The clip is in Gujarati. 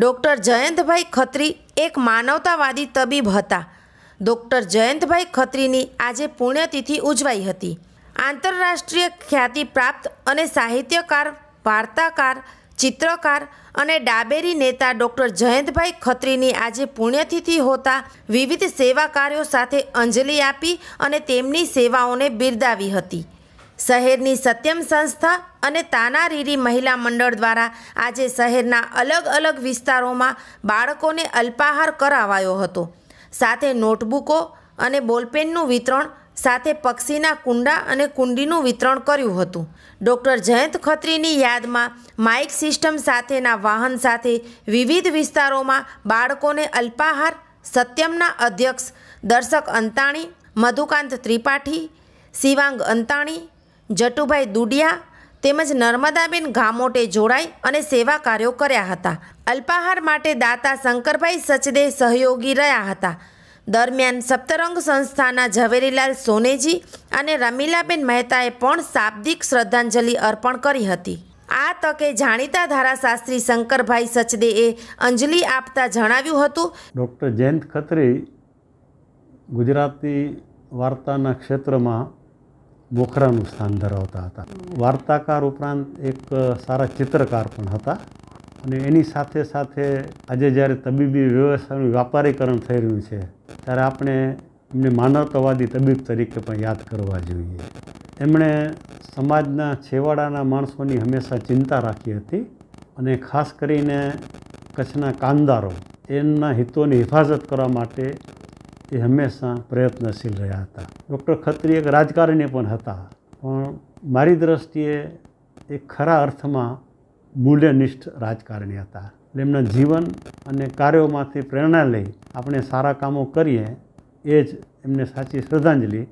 ડૉક્ટર જયંતભાઈ ખત્રી એક માનવતાવાદી તબીબ હતા ડૉક્ટર જયંતભાઈ ખત્રીની આજે પુણ્યતિથિ ઉજવાઈ હતી આંતરરાષ્ટ્રીય ખ્યાતિ પ્રાપ્ત અને સાહિત્યકાર વાર્તાકાર ચિત્રકાર અને ડાબેરી નેતા ડૉક્ટર જયંતભાઈ ખત્રીની આજે પુણ્યતિથિ હોતા વિવિધ સેવા કાર્યો સાથે અંજલિ આપી અને તેમની સેવાઓને બિરદાવી હતી શહેરની સત્યમ સંસ્થા અને તાનારીરી મહિલા મંડળ દ્વારા આજે શહેરના અલગ અલગ વિસ્તારોમાં બાળકોને અલ્પાહાર કરાવાયો હતો સાથે નોટબુકો અને બોલપેનનું વિતરણ સાથે પક્ષીના કુંડા અને કુંડીનું વિતરણ કર્યું હતું ડૉક્ટર જયંત ખત્રીની યાદમાં માઇક સિસ્ટમ સાથેના વાહન સાથે વિવિધ વિસ્તારોમાં બાળકોને અલ્પાહાર સત્યમના અધ્યક્ષ દર્શક અંતાણી મધુકાંત ત્રિપાઠી શિવાંગ અંતાણી જટુભાઈ દુડિયા તેમજ નર્મદાબેન ગામોટે જોડાઈ અને સેવા કાર્યો કર્યા હતા અલ્પાહાર માટે દાતા શંકરભાઈ સચદે સહયોગી રહ્યા હતા દરમિયાન સપ્તરંગ સંસ્થાના ઝવેરીલાલ સોનેજી અને રમીલાબેન મહેતાએ પણ શાબ્દિક શ્રદ્ધાંજલિ અર્પણ કરી હતી આ તકે જાણીતા ધારાશાસ્ત્રી શંકરભાઈ સચદેએ અંજલિ આપતા જણાવ્યું હતું ડૉક્ટર જયંત ખત્રી ગુજરાતી વાર્તાના ક્ષેત્રમાં મોખરાનું સ્થાન ધરાવતા હતા વાર્તાકાર ઉપરાંત એક સારા ચિત્રકાર પણ હતા અને એની સાથે સાથે આજે જ્યારે તબીબી વ્યવસ્થાનું વ્યાપારીકરણ થઈ રહ્યું છે ત્યારે આપણે એમને માનવતાવાદી તબીબ તરીકે પણ યાદ કરવા જોઈએ એમણે સમાજના છેવાડાના માણસોની હંમેશા ચિંતા રાખી હતી અને ખાસ કરીને કચ્છના કામદારો એમના હિતોની હિફાજત કરવા માટે એ હંમેશા પ્રયત્નશીલ રહ્યા હતા ડૉક્ટર ખત્રી એક રાજકારણી પણ હતા પણ મારી દ્રષ્ટિએ એ ખરા અર્થમાં મૂલ્યનિષ્ઠ રાજકારણી હતા એટલે એમના જીવન અને કાર્યોમાંથી પ્રેરણા લઈ આપણે સારા કામો કરીએ એ જ એમને સાચી શ્રદ્ધાંજલિ